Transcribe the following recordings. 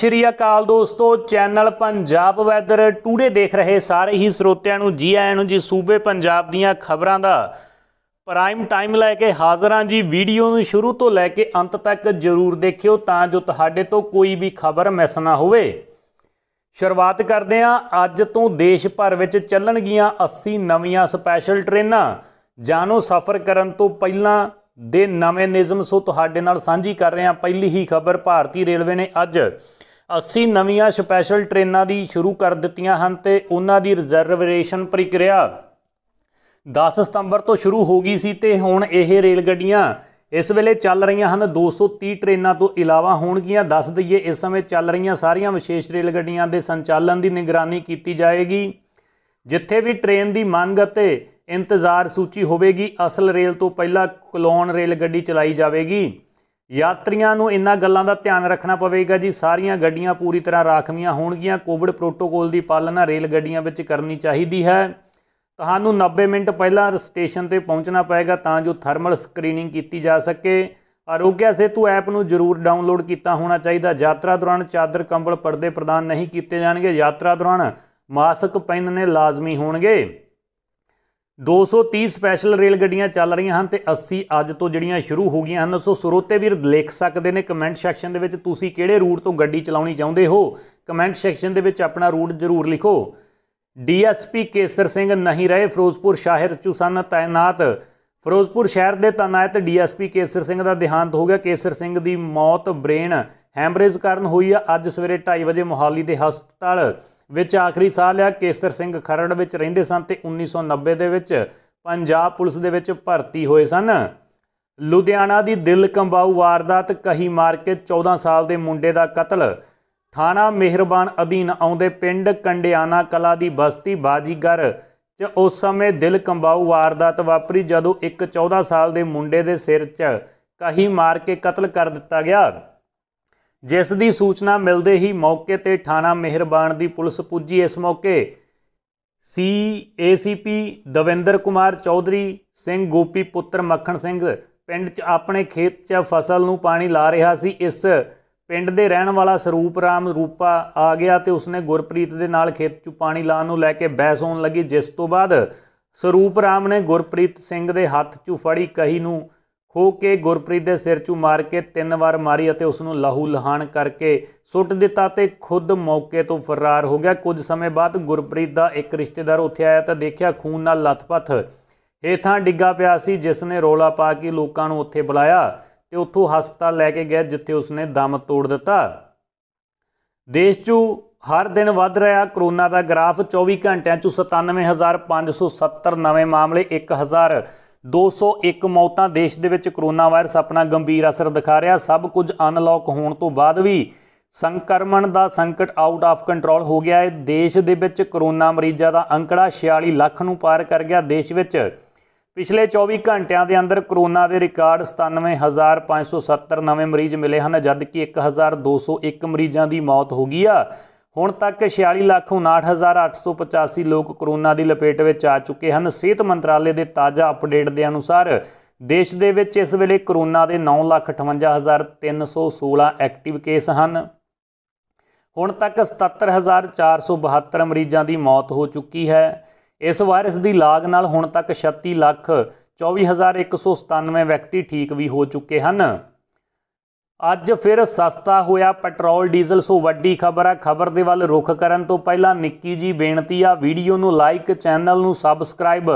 ਸ਼੍ਰੀ ਅਕਾਲ ਦੋਸਤੋ channel Punjab weather today ਦੇਖ ਰਹੇ ਸਾਰੇ ਹੀ ਸਰੋਤਿਆਂ ਨੂੰ ਜੀ ਆਇਆਂ ਨੂੰ ਜੀ ਸੂਬੇ ਪੰਜਾਬ ਦੀਆਂ ਖਬਰਾਂ ਦਾ ਪ੍ਰਾਈਮ ਟਾਈਮ ਲੈ ਕੇ ਹਾਜ਼ਰ ਹਾਂ ਜੀ ਵੀਡੀਓ ਨੂੰ ਸ਼ੁਰੂ ਤੋਂ ਲੈ ਕੇ ਅੰਤ ਤੱਕ ਜ਼ਰੂਰ ਦੇਖਿਓ ਤਾਂ ਜੋ ਤੁਹਾਡੇ ਤੋਂ ਕੋਈ ਵੀ ਖਬਰ ਮਿਸ ਨਾ ਹੋਵੇ ਸ਼ੁਰੂਆਤ ਕਰਦੇ ਹਾਂ ਅੱਜ ਤੋਂ ਦੇਸ਼ ਭਰ ਵਿੱਚ ਚੱਲਣਗੀਆਂ 80 ਨਵੀਆਂ ਸਪੈਸ਼ਲ ਟ੍ਰੇਨਾਂ ਜਾਣੋ ਸਫ਼ਰ ਕਰਨ ਤੋਂ ਪਹਿਲਾਂ ਦੇ ਨਵੇਂ ਨਿਯਮ ਸੋ ਤੁਹਾਡੇ ਨਾਲ ਸਾਂਝੀ ਕਰ ਰਹੇ ਹਾਂ ਪਹਿਲੀ ਹੀ ਖਬਰ ਭਾਰਤੀ ਰੇਲਵੇ ਨੇ ਅੱਜ 80 ਨਵੀਆਂ ਸਪੈਸ਼ਲ ਟ੍ਰੇਨਾਂ ਦੀ ਸ਼ੁਰੂ ਕਰ ਦਿੱਤੀਆਂ ਹਨ ਤੇ ਉਹਨਾਂ ਦੀ ਰਿਜ਼ਰਵੇਸ਼ਨ ਪ੍ਰਕਿਰਿਆ 10 ਸਤੰਬਰ ਤੋਂ ਸ਼ੁਰੂ ਹੋ ਗਈ ਸੀ ਤੇ ਹੁਣ ਇਹ ਰੇਲ ਗੱਡੀਆਂ ਇਸ ਵੇਲੇ ਚੱਲ ਰਹੀਆਂ ਹਨ 230 ਟ੍ਰੇਨਾਂ ਤੋਂ ਇਲਾਵਾ ਹੋਣਗੀਆਂ ਦੱਸ ਦਈਏ ਇਸ ਸਮੇਂ ਚੱਲ ਰਹੀਆਂ ਸਾਰੀਆਂ ਵਿਸ਼ੇਸ਼ ਰੇਲ ਗੱਡੀਆਂ ਦੇ ਸੰਚਾਲਨ ਦੀ ਨਿਗਰਾਨੀ ਕੀਤੀ ਜਾਏਗੀ ਜਿੱਥੇ ਵੀ ਟ੍ਰੇਨ ਦੀ ਮੰਗ ਅਤੇ ਇੰਤਜ਼ਾਰ ਸੂਚੀ ਹੋਵੇਗੀ ਅਸਲ ਰੇਲ ਤੋਂ ਪਹਿਲਾਂ ਕਲੋਨ ਰੇਲ ਗੱਡੀ ਚਲਾਈ ਜਾਵੇਗੀ ਯਾਤਰੀਆਂ ਨੂੰ ਇਨ੍ਹਾਂ ਗੱਲਾਂ ਦਾ ਧਿਆਨ ਰੱਖਣਾ ਪਵੇਗਾ ਜੀ ਸਾਰੀਆਂ ਗੱਡੀਆਂ ਪੂਰੀ ਤਰ੍ਹਾਂ ਰਾਖਵੀਆਂ ਹੋਣਗੀਆਂ ਕੋਵਿਡ ਪ੍ਰੋਟੋਕੋਲ ਦੀ ਪਾਲਣਾ ਰੇਲ ਗੱਡੀਆਂ ਵਿੱਚ ਕਰਨੀ ਚਾਹੀਦੀ ਹੈ ਤੁਹਾਨੂੰ 90 ਮਿੰਟ ਪਹਿਲਾਂ ਸਟੇਸ਼ਨ ਤੇ ਪਹੁੰਚਣਾ ਪਵੇਗਾ ਤਾਂ ਜੋ ਥਰਮਲ ਸਕਰੀਨਿੰਗ ਕੀਤੀ ਜਾ ਸਕੇ ਆਰੋਗਿਆ ਸੇਤੂ ਐਪ ਨੂੰ ਜ਼ਰੂਰ ਡਾਊਨਲੋਡ ਕੀਤਾ ਹੋਣਾ ਚਾਹੀਦਾ ਯਾਤਰਾ ਦੌਰਾਨ ਚਾਦਰ ਕੰਬਲ ਪਰਦੇ ਪ੍ਰਦਾਨ ਨਹੀਂ ਕੀਤੇ ਜਾਣਗੇ ਯਾਤਰਾ ਦੌਰਾਨ ਮਾਸਕ ਪਹਿਨਣੇ ਲਾਜ਼ਮੀ ਹੋਣਗੇ 230 ਸਪੈਸ਼ਲ ਰੇਲ ਗੱਡੀਆਂ ਚੱਲ ਰਹੀਆਂ ਹਨ ਤੇ 80 ਅੱਜ ਤੋਂ ਜਿਹੜੀਆਂ ਸ਼ੁਰੂ ਹੋ ਗਈਆਂ ਹਨ ਸੋ ਸਰੋਤੇ ਵੀਰ ਲਿਖ ਸਕਦੇ ਨੇ ਕਮੈਂਟ ਸੈਕਸ਼ਨ ਦੇ ਵਿੱਚ ਤੁਸੀਂ ਕਿਹੜੇ ਰੂਟ ਤੋਂ ਗੱਡੀ ਚਲਾਉਣੀ ਚਾਹੁੰਦੇ ਹੋ ਕਮੈਂਟ ਸੈਕਸ਼ਨ ਦੇ ਵਿੱਚ ਆਪਣਾ ਰੂਟ ਜ਼ਰੂਰ ਲਿਖੋ ਡੀਐਸਪੀ ਕੇਸਰ ਸਿੰਘ ਨਹੀਂ ਰਹੇ ਫਿਰੋਜ਼ਪੁਰ ਸ਼ਹਿਰ ਚੁਸਨ ਤਾਇਨਾਤ ਫਿਰੋਜ਼ਪੁਰ ਸ਼ਹਿਰ ਦੇ ਤਾਇਨਾਤ ਡੀਐਸਪੀ ਕੇਸਰ ਸਿੰਘ ਦਾ ਦਿਹਾਂਤ ਹੋ ਗਿਆ ਕੇਸਰ ਸਿੰਘ ਦੀ ਮੌਤ ਬ੍ਰੇਨ ਹੈਮਰੇਜ ਕਾਰਨ ਹੋਈ ਆ ਅੱਜ ਸਵੇਰੇ 2:30 ਵਜੇ ਮੋਹਾਲੀ ਦੇ ਹਸਪਤਾਲ ਵਿੱਚ ਆਖਰੀ ਸਾਹ ਲਿਆ ਕੇਸਰ ਸਿੰਘ ਖਰੜ ਵਿੱਚ ਰਹਿੰਦੇ ਸਨ ਤੇ 1990 ਦੇ ਵਿੱਚ ਪੰਜਾਬ ਪੁਲਿਸ ਦੇ ਵਿੱਚ ਭਰਤੀ ਹੋਏ ਸਨ ਲੁਧਿਆਣਾ ਦੀ ਦਿਲ ਕੰਬਾਉ ਵਾਰਦਾਤ ਕਹੀ ਮਾਰ ਕੇ 14 ਸਾਲ ਦੇ ਮੁੰਡੇ ਦਾ ਕਤਲ ਥਾਣਾ ਮਿਹਰਬਾਨ ਅਧੀਨ ਆਉਂਦੇ ਪਿੰਡ ਕੰਡਿਆਨਾ ਕਲਾ ਦੀ ਬਸਤੀ ਬਾਜੀਗਰ ਚ ਉਸ ਸਮੇਂ ਦਿਲ ਕੰਬਾਉ ਵਾਰਦਾਤ ਵਾਪਰੀ ਜਦੋਂ ਇੱਕ 14 ਸਾਲ ਦੇ ਮੁੰਡੇ ਦੇ ਸਿਰ 'ਚ ਕਹੀ ਮਾਰ ਕੇ ਕਤਲ ਕਰ ਦਿੱਤਾ ਗਿਆ ਜਿਸ ਦੀ ਸੂਚਨਾ ਮਿਲਦੇ ਹੀ ਮੌਕੇ ਤੇ ਥਾਣਾ ਮਿਹਰਬਾਨ ਦੀ ਪੁਲਿਸ ਪੁੱਜੀ ਇਸ ਮੌਕੇ ਸੀ ਏਸੀਪੀ ਦਵਿੰਦਰ ਕੁਮਾਰ ਚੌਧਰੀ ਸਿੰਘ ਗੋਪੀ ਪੁੱਤਰ ਮੱਖਣ ਸਿੰਘ ਪਿੰਡ 'ਚ ਆਪਣੇ ਖੇਤ 'ਚ ਫਸਲ ਨੂੰ ਪਾਣੀ ਲਾ ਰਿਹਾ ਸੀ ਇਸ ਪਿੰਡ ਦੇ ਰਹਿਣ ਵਾਲਾ ਸਰੂਪ ਰਾਮ ਰੂਪਾ ਆ ਗਿਆ ਤੇ ਉਸਨੇ ਗੁਰਪ੍ਰੀਤ ਦੇ ਨਾਲ ਖੇਤ 'ਚ ਪਾਣੀ ਲਾਣ ਨੂੰ ਲੈ ਕੇ ਬਹਿਸ ਹੋਣ ਲੱਗੀ ਜਿਸ ਤੋਂ ਬਾਅਦ ਸਰੂਪ ਰਾਮ ਨੇ ਗੁਰਪ੍ਰੀਤ ਸਿੰਘ ਦੇ ਹੱਥ 'ਚ ਫੜੀ ਕਹੀ ਨੂੰ ਖੋ ਕੇ ਗੁਰਪ੍ਰੀਤ ਦੇ ਸਿਰ ਚੂ ਮਾਰ ਕੇ ਤਿੰਨ ਵਾਰ ਮਾਰੀ ਅਤੇ ਉਸ ਨੂੰ ਲਹੂ ਲਹਾਨ ਕਰਕੇ ਸੁੱਟ ਦਿੱਤਾ ਤੇ ਖੁਦ ਮੌਕੇ ਤੋਂ ਫਰਾਰ ਹੋ ਗਿਆ ਕੁਝ ਸਮੇਂ ਬਾਅਦ ਗੁਰਪ੍ਰੀਤ ਦਾ ਇੱਕ ਰਿਸ਼ਤੇਦਾਰ ਉੱਥੇ ਆਇਆ ਤਾਂ ਦੇਖਿਆ ਖੂਨ ਨਾਲ ਲੱਥਪੱਥ ਇਥਾਂ ਡਿੱਗਾ ਪਿਆ ਸੀ ਜਿਸ ਨੇ ਰੋਲਾ ਪਾ ਕੇ ਲੋਕਾਂ ਨੂੰ ਉੱਥੇ ਬੁਲਾਇਆ ਤੇ ਉੱਥੋਂ ਹਸਪਤਾਲ ਲੈ ਕੇ ਗਿਆ ਜਿੱਥੇ ਉਸਨੇ ਦਮ ਤੋੜ ਦਿੱਤਾ ਦੇਸ਼ 'ਚ ਹਰ ਦਿਨ ਵੱਧ ਰਿਹਾ ਕਰੋਨਾ ਦਾ ਗ੍ਰਾਫ 24 ਘੰਟਿਆਂ 'ਚ 97570 ਨਵੇਂ ਮਾਮਲੇ 1000 201 ਮੌਤਾਂ ਦੇਸ਼ ਦੇ ਵਿੱਚ ਕਰੋਨਾ ਵਾਇਰਸ ਆਪਣਾ ਗੰਭੀਰ ਅਸਰ ਦਿਖਾ ਰਿਹਾ ਸਭ ਕੁਝ ਅਨਲੌਕ ਹੋਣ ਤੋਂ ਬਾਅਦ ਵੀ ਸੰਕਰਮਣ ਦਾ ਸੰਕਟ ਆਊਟ ਆਫ ਕੰਟਰੋਲ ਹੋ ਗਿਆ ਹੈ ਦੇਸ਼ ਦੇ ਵਿੱਚ ਕਰੋਨਾ ਮਰੀਜ਼ਾਂ ਦਾ ਅੰਕੜਾ 46 ਲੱਖ ਨੂੰ ਪਾਰ ਕਰ ਗਿਆ ਦੇਸ਼ ਵਿੱਚ ਪਿਛਲੇ 24 ਘੰਟਿਆਂ ਦੇ ਅੰਦਰ ਕਰੋਨਾ ਦੇ ਰਿਕਾਰਡ 97570 ਨਵੇਂ ਮਰੀਜ਼ ਮਿਲੇ ਹਨ ਜਦਕਿ 1201 ਮਰੀਜ਼ਾਂ ਦੀ ਮੌਤ ਹੋ ਗਈ ਆ ਹੁਣ ਤੱਕ 46 ਲੱਖ 59885 ਲੋਕ ਕਰੋਨਾ ਦੀ ਲਪੇਟ ਵਿੱਚ ਆ ਚੁੱਕੇ ਹਨ ਸਿਹਤ ਮੰਤਰਾਲੇ ਦੇ ਤਾਜ਼ਾ ਅਪਡੇਟ ਦੇ ਅਨੁਸਾਰ ਦੇਸ਼ ਦੇ ਵਿੱਚ ਇਸ ਵੇਲੇ ਕਰੋਨਾ ਦੇ 958316 ਐਕਟਿਵ ਕੇਸ ਹਨ ਹੁਣ ਤੱਕ 77472 ਮਰੀਜ਼ਾਂ ਦੀ ਮੌਤ ਹੋ ਚੁੱਕੀ ਹੈ ਇਸ ਵਾਇਰਸ ਦੀ ਲਾਗ ਨਾਲ ਹੁਣ ਤੱਕ 36,24,197 ਵਿਅਕਤੀ ਠੀਕ ਵੀ ਹੋ ਚੁੱਕੇ ਹਨ ਅੱਜ ਫਿਰ ਸਸਤਾ ਹੋਇਆ ਪੈਟਰੋਲ ਡੀਜ਼ਲ ਸੋ ਵੱਡੀ ਖਬਰ ਆ ਖਬਰ ਦੇ ਵੱਲ ਰੁਖ ਕਰਨ ਤੋਂ ਪਹਿਲਾਂ ਨਿੱਕੀ ਜੀ ਬੇਨਤੀ ਆ ਵੀਡੀਓ ਨੂੰ ਲਾਈਕ ਚੈਨਲ ਨੂੰ ਸਬਸਕ੍ਰਾਈਬ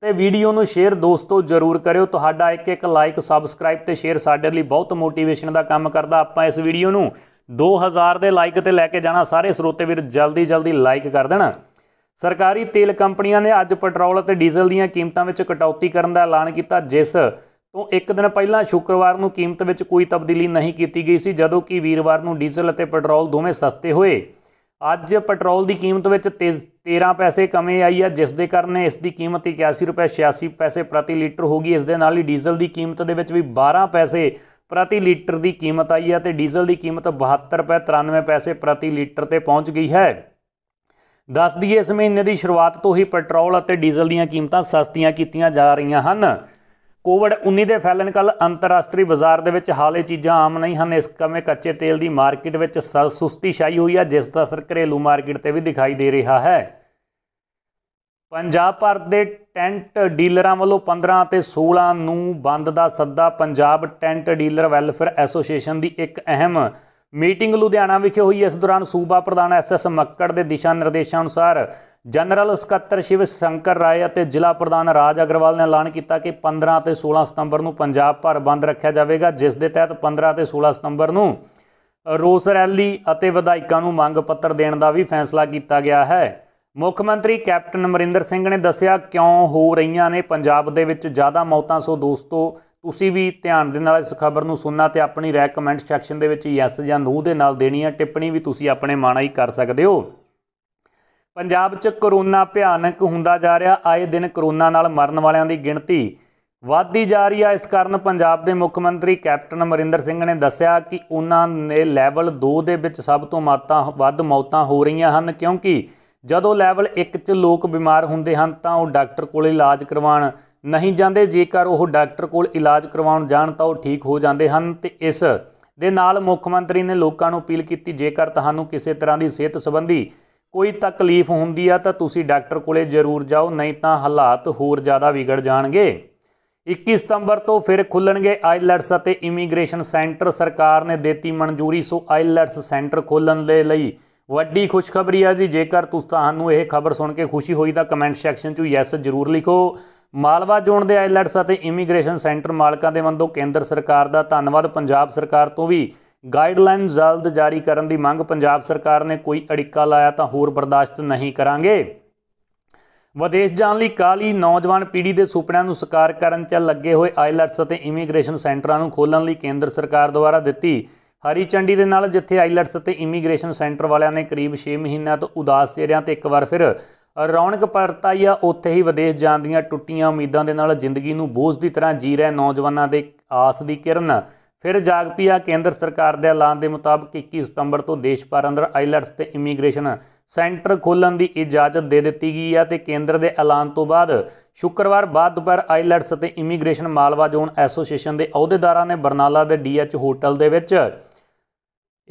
ਤੇ ਵੀਡੀਓ ਨੂੰ ਸ਼ੇਅਰ ਦੋਸਤੋ ਜਰੂਰ ਕਰਿਓ ਤੁਹਾਡਾ ਇੱਕ ਇੱਕ ਲਾਈਕ ਸਬਸਕ੍ਰਾਈਬ ਤੇ ਸ਼ੇਅਰ ਸਾਡੇ ਲਈ ਬਹੁਤ ਮੋਟੀਵੇਸ਼ਨ ਦਾ ਕੰਮ ਕਰਦਾ ਆਪਾਂ ਇਸ ਵੀਡੀਓ ਨੂੰ 2000 ਦੇ ਲਾਈਕ ਤੇ ਲੈ ਕੇ ਜਾਣਾ ਸਾਰੇ ਸਰੋਤੇ ਵੀਰ ਜਲਦੀ ਜਲਦੀ ਲਾਈਕ ਕਰ ਦੇਣਾ ਸਰਕਾਰੀ ਤੇਲ ਕੰਪਨੀਆਂ ਨੇ ਅੱਜ ਪੈਟਰੋਲ ਅਤੇ ਡੀਜ਼ਲ ਦੀਆਂ ਕੀਮਤਾਂ ਵਿੱਚ ਕਟੌਤੀ ਕਰਨ ਦਾ ਐਲਾਨ ਕੀਤਾ ਜਿਸ ਤੋਂ ਇੱਕ ਦਿਨ ਪਹਿਲਾਂ ਸ਼ੁੱਕਰਵਾਰ ਨੂੰ ਕੀਮਤ ਵਿੱਚ ਕੋਈ ਤਬਦੀਲੀ ਨਹੀਂ ਕੀਤੀ ਗਈ ਸੀ ਜਦੋਂ ਕਿ ਵੀਰਵਾਰ ਨੂੰ ਡੀਜ਼ਲ ਅਤੇ ਪੈਟਰੋਲ ਦੋਵੇਂ ਸਸਤੇ ਹੋਏ ਅੱਜ ਪੈਟਰੋਲ ਦੀ ਕੀਮਤ ਵਿੱਚ 13 ਪੈਸੇ ਕਮੀ ਆਈ ਹੈ ਜਿਸ ਦੇ ਕਾਰਨ ਇਸ ਦੀ ਕੀਮਤ 81 ਰੁਪਏ 86 ਪੈਸੇ ਪ੍ਰਤੀ ਲੀਟਰ ਹੋ ਗਈ ਇਸ ਦੇ ਨਾਲ ਹੀ ਡੀਜ਼ਲ ਦੀ ਕੀਮਤ ਦੇ ਵਿੱਚ ਵੀ 12 ਪੈਸੇ ਪ੍ਰਤੀ ਲੀਟਰ ਦੀ ਕੀਮਤ ਆਈ ਹੈ ਤੇ ਡੀਜ਼ਲ ਦੀ ਕੀਮਤ 72 ਰੁਪਏ 93 ਪੈਸੇ ਪ੍ਰਤੀ ਲੀਟਰ ਤੇ ਪਹੁੰਚ ਗਈ ਹੈ ਦੱਸ ਦਈਏ ਇਸ ਮਹੀਨੇ ਦੀ ਸ਼ੁਰੂਆਤ ਤੋਂ ਹੀ ਪੈਟਰੋਲ ਅਤੇ ਡੀਜ਼ਲ ਦੀਆਂ ਕੀਮਤਾਂ ਸਸਤੀਆਂ ਕੀਤੀਆਂ ਜਾ ਰਹੀਆਂ ਹਨ ਕੋਵਿਡ-19 ਦੇ ਫੈਲਣ ਕਾਲ ਅੰਤਰਰਾਸ਼ਟਰੀ ਬਾਜ਼ਾਰ ਦੇ ਵਿੱਚ ਹਾਲੇ ਚੀਜ਼ਾਂ ਆਮ ਨਹੀਂ ਹਨ ਇਸ ਕਮੇ ਕੱਚੇ ਤੇਲ ਦੀ ਮਾਰਕੀਟ ਵਿੱਚ ਸੁਸਤੀ ਛਾਈ ਹੋਈ ਹੈ ਜਿਸ ਦਾ ਅਸਰ ਘਰੇਲੂ ਮਾਰਕੀਟ ਤੇ ਵੀ ਦਿਖਾਈ ਦੇ ਰਿਹਾ ਹੈ ਪੰਜਾਬ ਭਰ ਦੇ ਟੈਂਟ ਡੀਲਰਾਂ ਵੱਲੋਂ 15 ਅਤੇ 16 ਨੂੰ ਬੰਦ ਦਾ ਸੱਦਾ Punjab tent dealer welfare association ਦੀ ਇੱਕ ਅਹਿਮ ਮੀਟਿੰਗ ਲੁਧਿਆਣਾ ਵਿਖੇ ਹੋਈ ਇਸ ਦੌਰਾਨ ਸੂਬਾ ਪ੍ਰਧਾਨ ਐਸਐਸ ਮੱਕੜ ਦੇ ਦਿਸ਼ਾ ਨਿਰਦੇਸ਼ਾਂ ਅਨੁਸਾਰ ਜਨਰਲ ਸਕੱਤਰ ਸ਼ਿਵ ਸ਼ੰਕਰ ਰਾਏ ਅਤੇ ਜ਼ਿਲ੍ਹਾ ਪ੍ਰਧਾਨ ਰਾਜ ਅਗਰਵਾਲ ਨੇ ਐਲਾਨ ਕੀਤਾ ਕਿ 15 ਅਤੇ 16 ਸਤੰਬਰ ਨੂੰ ਪੰਜਾਬ ਭਰ ਬੰਦ ਰੱਖਿਆ ਜਾਵੇਗਾ ਜਿਸ ਦੇ ਤਹਿਤ 15 ਅਤੇ 16 ਸਤੰਬਰ ਨੂੰ ਰੋਸ ਰੈਲੀ ਅਤੇ ਵਿਧਾਇਕਾਂ ਨੂੰ ਮੰਗ ਪੱਤਰ ਦੇਣ ਦਾ ਵੀ ਫੈਸਲਾ ਕੀਤਾ ਗਿਆ ਹੈ ਮੁੱਖ ਮੰਤਰੀ ਕੈਪਟਨ ਅਮਰਿੰਦਰ ਸਿੰਘ ਨੇ ਦੱਸਿਆ ਕਿਉਂ ਹੋ ਰਹੀਆਂ ਨੇ ਪੰਜਾਬ ਦੇ ਵਿੱਚ ਜ਼ਿਆਦਾ ਮੌਤਾਂ ਸੋ ਦੋਸਤੋ ਤੁਸੀਂ ਵੀ ਧਿਆਨ ਦੇ ਨਾਲ ਇਸ ਖਬਰ ਨੂੰ ਸੁਣਨਾ ਤੇ ਆਪਣੀ ਰੈਕਮੈਂਡ ਕਮੈਂਟ ਸੈਕਸ਼ਨ ਦੇ ਵਿੱਚ ਯੈਸ ਜਾਂ ਨੋ ਦੇ ਨਾਲ ਦੇਣੀ ਹੈ ਟਿੱਪਣੀ ਵੀ ਤੁਸੀਂ ਆਪਣੇ ਮਾਣਾ ਹੀ ਕਰ ਸਕਦੇ ਹੋ ਪੰਜਾਬ 'ਚ ਕਰੋਨਾ ਭਿਆਨਕ ਹੁੰਦਾ ਜਾ ਰਿਹਾ ਆਏ ਦਿਨ ਕਰੋਨਾ ਨਾਲ ਮਰਨ ਵਾਲਿਆਂ ਦੀ ਗਿਣਤੀ ਵੱਧਦੀ ਜਾ ਰਹੀ ਹੈ ਇਸ ਕਾਰਨ ਪੰਜਾਬ ਦੇ ਮੁੱਖ ਮੰਤਰੀ ਕੈਪਟਨ ਅਮਰਿੰਦਰ ਸਿੰਘ ਨੇ ਦੱਸਿਆ ਕਿ ਉਹਨਾਂ ਨੇ ਲੈਵਲ 2 ਦੇ ਵਿੱਚ ਸਭ ਤੋਂ ਮਾਤਾ ਵੱਧ ਮੌਤਾਂ ਹੋ ਰਹੀਆਂ ਹਨ ਕਿਉਂਕਿ ਜਦੋਂ ਲੈਵਲ 1 'ਚ ਲੋਕ ਬਿਮਾਰ ਹੁੰਦੇ ਹਨ ਤਾਂ ਉਹ ਡਾਕਟਰ ਕੋਲ ਇਲਾਜ ਕਰਵਾਉਣ ਨਹੀਂ ਜਾਂਦੇ ਜੇਕਰ ਉਹ ਡਾਕਟਰ ਕੋਲ ਇਲਾਜ ਕਰਵਾਉਣ ਜਾਣ ਤਾਂ ਉਹ ਠੀਕ ਹੋ ਜਾਂਦੇ ਹਨ ਤੇ ਇਸ ਦੇ ਨਾਲ ਮੁੱਖ ਮੰਤਰੀ ਨੇ ਲੋਕਾਂ ਨੂੰ ਅਪੀਲ ਕੀਤੀ ਜੇਕਰ ਤੁਹਾਨੂੰ ਕਿਸੇ ਤਰ੍ਹਾਂ ਦੀ ਸਿਹਤ ਸੰਬੰਧੀ ਕੋਈ ਤਕਲੀਫ ਹੁੰਦੀ ਆ ਤਾਂ ਤੁਸੀਂ ਡਾਕਟਰ ਕੋਲੇ ਜ਼ਰੂਰ ਜਾਓ ਨਹੀਂ ਤਾਂ ਹਾਲਾਤ ਹੋਰ ਜ਼ਿਆਦਾ ਵਿਗੜ ਜਾਣਗੇ 21 ਸਤੰਬਰ ਤੋਂ ਫਿਰ ਖੁੱਲਣਗੇ ਆਈਲੈਟਸ ਅਤੇ ਇਮੀਗ੍ਰੇਸ਼ਨ ਸੈਂਟਰ ਸਰਕਾਰ ਨੇ ਦਿੱਤੀ ਮਨਜ਼ੂਰੀ ਸੋ ਆਈਲੈਟਸ ਸੈਂਟਰ ਖੋਲਣ ਦੇ ਲਈ ਵੱਡੀ ਖੁਸ਼ਖਬਰੀ ਆ ਜੀ ਜੇਕਰ ਤੁਸੀਂ ਤੁਹਾਨੂੰ ਇਹ ਖਬਰ ਸੁਣ ਕੇ ਖੁਸ਼ੀ ਹੋਈ ਤਾਂ ਕਮੈਂਟ ਸੈਕਸ਼ਨ 'ਚ ਯੈਸ ਜ਼ਰੂਰ ਲਿਖੋ ਮਾਲਵਾ ਜ਼ੋਨ ਦੇ ਆਈਲੈਟਸ ਅਤੇ ਇਮੀਗ੍ਰੇਸ਼ਨ ਸੈਂਟਰ ਮਾਲਕਾਂ ਦੇ ਵੱਲੋਂ ਕੇਂਦਰ ਸਰਕਾਰ ਦਾ ਧੰਨਵਾਦ ਪੰਜਾਬ ਸਰਕਾਰ ਤੋਂ ਵੀ ਗਾਈਡਲਾਈਨ ਜਲਦ ਜਾਰੀ ਕਰਨ ਦੀ ਮੰਗ ਪੰਜਾਬ ਸਰਕਾਰ ਨੇ ਕੋਈ ਅੜਿੱਕਾ ਲਾਇਆ ਤਾਂ ਹੋਰ ਬਰਦਾਸ਼ਤ ਨਹੀਂ ਕਰਾਂਗੇ ਵਿਦੇਸ਼ ਜਾਣ ਲਈ ਕਾਲੀ ਨੌਜਵਾਨ ਪੀੜ੍ਹੀ ਦੇ ਸੁਪਨਿਆਂ ਨੂੰ ਸਕਾਰ ਕਰਨ 'ਚ ਲੱਗੇ ਹੋਏ ਆਈਲੈਟਸ ਅਤੇ ਇਮੀਗ੍ਰੇਸ਼ਨ ਸੈਂਟਰਾਂ ਨੂੰ ਖੋਲਣ ਲਈ ਕੇਂਦਰ ਸਰਕਾਰ ਦੁਆਰਾ ਦਿੱਤੀ ਹਰੀ ਚੰਡੀ ਦੇ ਨਾਲ ਜਿੱਥੇ ਆਈਲੈਟਸ ਅਤੇ ਇਮੀਗ੍ਰੇਸ਼ਨ ਸੈਂਟਰ ਵਾਲਿਆਂ ਨੇ ਕਰੀਬ 6 ਮਹੀਨਿਆਂ ਤੋਂ ਉਦਾਸ ਚਿਹਰਿਆਂ ਤੇ ਇੱਕ ਵਾਰ ਫਿਰ ਰੌਣਕ ਪਰਤਾਈ ਆ ਉੱਥੇ ਹੀ ਵਿਦੇਸ਼ ਜਾਣ ਦੀਆਂ ਟੁੱਟੀਆਂ ਉਮੀਦਾਂ ਦੇ ਨਾਲ ਜ਼ਿੰਦਗੀ ਨੂੰ ਬੋਝ ਦੀ ਤਰ੍ਹਾਂ ਜੀ ਰਹੇ ਨੌਜਵਾਨਾਂ ਦੇ ਆਸ ਦੀ ਕਿਰਨ ਫਿਰ ਜਾਗ ਪਿਆ ਕੇਂਦਰ ਸਰਕਾਰ ਦੇ ਐਲਾਨ ਦੇ ਮੁਤਾਬਕ 21 ਸਤੰਬਰ ਤੋਂ ਦੇਸ਼ ਭਰ ਅੰਦਰ ਆਈਲੈਟਸ ਤੇ ਇਮੀਗ੍ਰੇਸ਼ਨ ਸੈਂਟਰ ਖੋਲਣ ਦੀ ਇਜਾਜ਼ਤ ਦੇ ਦਿੱਤੀ ਗਈ ਹੈ ਤੇ ਕੇਂਦਰ ਦੇ ਐਲਾਨ ਤੋਂ ਬਾਅਦ ਸ਼ੁੱਕਰਵਾਰ ਬਾਅਦ ਦੁਪਹਿਰ ਆਈਲੈਂਡਸ ਤੇ ਇਮੀਗ੍ਰੇਸ਼ਨ ਮਾਲਵਾ ਜ਼ੋਨ ਐਸੋਸੀਏਸ਼ਨ ਦੇ ਅਹੁਦੇਦਾਰਾਂ ਨੇ ਬਰਨਾਲਾ ਦੇ ਡੀਐਚ ਹੋਟਲ ਦੇ ਵਿੱਚ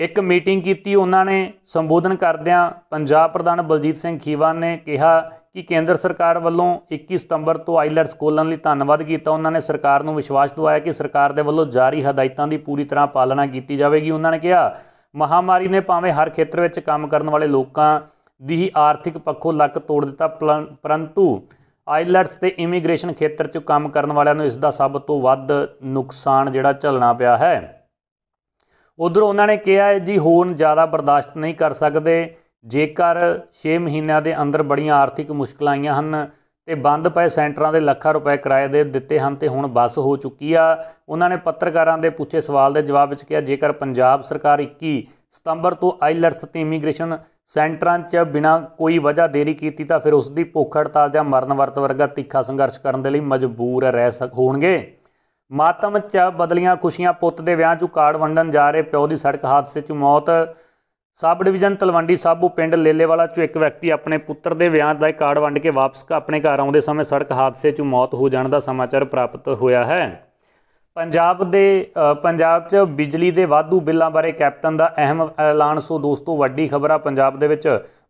ਇੱਕ ਮੀਟਿੰਗ ਕੀਤੀ ਉਹਨਾਂ ਨੇ ਸੰਬੋਧਨ ਕਰਦਿਆਂ ਪੰਜਾਬ ਪ੍ਰਧਾਨ ਬਲਜੀਤ ਸਿੰਘ ਖੀਵਾ ਨੇ ਕਿਹਾ ਕਿ ਕੇਂਦਰ ਸਰਕਾਰ ਵੱਲੋਂ 21 ਸਤੰਬਰ ਤੋਂ ਆਈਲੈਟਸ ਖੋਲਣ ਲਈ ਧੰਨਵਾਦ ਕੀਤਾ ਉਹਨਾਂ ਨੇ ਸਰਕਾਰ ਨੂੰ ਵਿਸ਼ਵਾਸ ਦਿਵਾਇਆ ਕਿ ਸਰਕਾਰ ਦੇ ਵੱਲੋਂ ਜਾਰੀ ਹਦਾਇਤਾਂ ਦੀ ਪੂਰੀ ਤਰ੍ਹਾਂ ਪਾਲਣਾ ਕੀਤੀ ਜਾਵੇਗੀ ਉਹਨਾਂ ਨੇ ਕਿਹਾ ਮਹਾਮਾਰੀ ਨੇ ਭਾਵੇਂ ਹਰ ਖੇਤਰ ਵਿੱਚ ਕੰਮ ਕਰਨ ਵਾਲੇ ਲੋਕਾਂ ਦੀ ਆਰਥਿਕ ਪੱਖੋਂ ਲੱਕ ਤੋੜ ਦਿੱਤਾ ਪਰੰਤੂ ਆਈਲੈਟਸ ਤੇ ਇਮੀਗ੍ਰੇਸ਼ਨ ਖੇਤਰ 'ਚ ਕੰਮ ਕਰਨ ਵਾਲਿਆਂ ਨੂੰ ਇਸ ਦਾ ਸਭ ਤੋਂ ਵੱਧ ਨੁਕਸਾਨ ਜਿਹੜਾ ਝੱਲਣਾ ਪਿਆ ਹੈ ਉਧਰ ਉਹਨਾਂ ਨੇ ਕਿਹਾ ਜੀ ਹੋਰ ਜ਼ਿਆਦਾ ਬਰਦਾਸ਼ਤ ਨਹੀਂ ਕਰ ਸਕਦੇ ਜੇਕਰ 6 ਮਹੀਨਿਆਂ ਦੇ ਅੰਦਰ ਬੜੀਆਂ ਆਰਥਿਕ ਮੁਸ਼ਕਲਾਂ ਆਈਆਂ ਹਨ ਤੇ ਬੰਦ ਪਏ ਸੈਂਟਰਾਂ ਦੇ ਲੱਖਾਂ ਰੁਪਏ ਕਿਰਾਏ ਦੇ ਦਿੱਤੇ ਹਨ ਤੇ ਹੁਣ ਬਸ ਹੋ ਚੁੱਕੀ ਆ ਉਹਨਾਂ ਨੇ ਪੱਤਰਕਾਰਾਂ ਦੇ ਪੁੱਛੇ ਸਵਾਲ ਦੇ ਜਵਾਬ ਵਿੱਚ ਕਿਹਾ ਜੇਕਰ ਪੰਜਾਬ ਸਰਕਾਰ 21 ਸਤੰਬਰ ਤੋਂ ਆਈਲਰਸ ਤੇ ਇਮੀਗ੍ਰੇਸ਼ਨ ਸੈਂਟਰਾਂ 'ਚ ਬਿਨਾਂ ਕੋਈ ਵਜ੍ਹਾ ਦੇਰੀ ਕੀਤੀ ਤਾਂ ਫਿਰ ਉਸ ਦੀ ਭੁੱਖ ਹੜਤਾਲ ਜਾਂ ਮਰਨ ਵਰਤ ਵਰਗਾ ਤਿੱਖਾ ਸੰਘਰਸ਼ ਕਰਨ ਦੇ ਲਈ ਮਜਬੂਰ ਰਹਿ ਸਕ ਹੋਣਗੇ ਮਾਤਮ 'ਚ ਬਦਲੀਆਂ ਖੁਸ਼ੀਆਂ ਪੁੱਤ ਦੇ ਵਿਆਹ 'ਚ ਕਾਰਡ ਵੰਡਣ ਜਾ ਰਹੇ ਪਿਓ ਦੀ ਸੜਕ ਹਾਦਸੇ 'ਚ ਮੌਤ ਸਬ ਡਿਵੀਜ਼ਨ ਤਲਵੰਡੀ ਸਾਬੂ ਪਿੰਡ ਲੇਲੇਵਾਲਾ 'ਚ ਇੱਕ ਵਿਅਕਤੀ ਆਪਣੇ ਪੁੱਤਰ ਦੇ ਵਿਆਹ ਦਾ ਕਾਰਡ ਵੰਡ ਕੇ ਵਾਪਸ ਆਪਣੇ ਘਰ ਆਉਂਦੇ ਸਮੇਂ ਸੜਕ ਹਾਦਸੇ 'ਚ ਮੌਤ ਹੋ ਜਾਣ ਦਾ ਸਮਾਚਾਰ ਪ੍ਰਾਪਤ ਹੋਇਆ ਹੈ ਪੰਜਾਬ ਦੇ ਪੰਜਾਬ 'ਚ ਬਿਜਲੀ ਦੇ ਵਾਧੂ ਬਿੱਲਾਂ ਬਾਰੇ ਕੈਪਟਨ ਦਾ ਅਹਿਮ ਐਲਾਨ ਸੋ ਦੋਸਤੋ ਵੱਡੀ ਖਬਰ ਆ ਪੰਜਾਬ ਦੇ ਵਿੱਚ